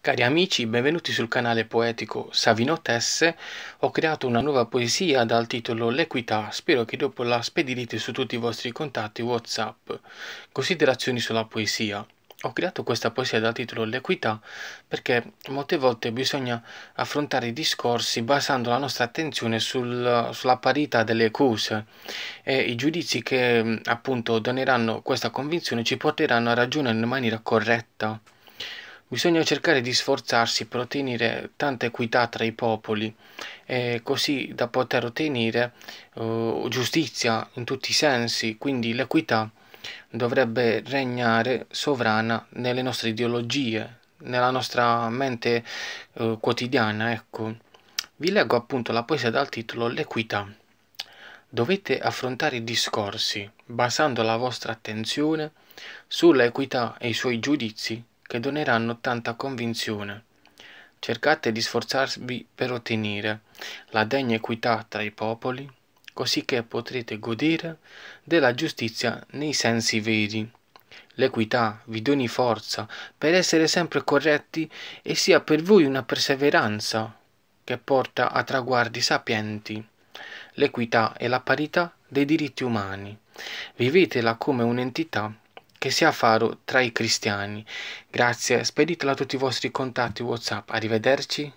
Cari amici, benvenuti sul canale poetico Savino Tesse. Ho creato una nuova poesia dal titolo L'equità. Spero che dopo la spedirete su tutti i vostri contatti WhatsApp. Considerazioni sulla poesia. Ho creato questa poesia dal titolo L'equità perché molte volte bisogna affrontare i discorsi basando la nostra attenzione sul, sulla parità delle accuse e i giudizi che appunto doneranno questa convinzione ci porteranno a ragionare in maniera corretta. Bisogna cercare di sforzarsi per ottenere tanta equità tra i popoli, eh, così da poter ottenere eh, giustizia in tutti i sensi, quindi l'equità dovrebbe regnare sovrana nelle nostre ideologie, nella nostra mente eh, quotidiana, ecco. Vi leggo appunto la poesia dal titolo L'equità. Dovete affrontare i discorsi basando la vostra attenzione sull'equità e i suoi giudizi che doneranno tanta convinzione. Cercate di sforzarvi per ottenere la degna equità tra i popoli, così che potrete godere della giustizia nei sensi veri. L'equità vi doni forza per essere sempre corretti e sia per voi una perseveranza che porta a traguardi sapienti. L'equità e la parità dei diritti umani. Vivetela come un'entità che sia faro tra i cristiani. Grazie, speditelo a tutti i vostri contatti WhatsApp. Arrivederci.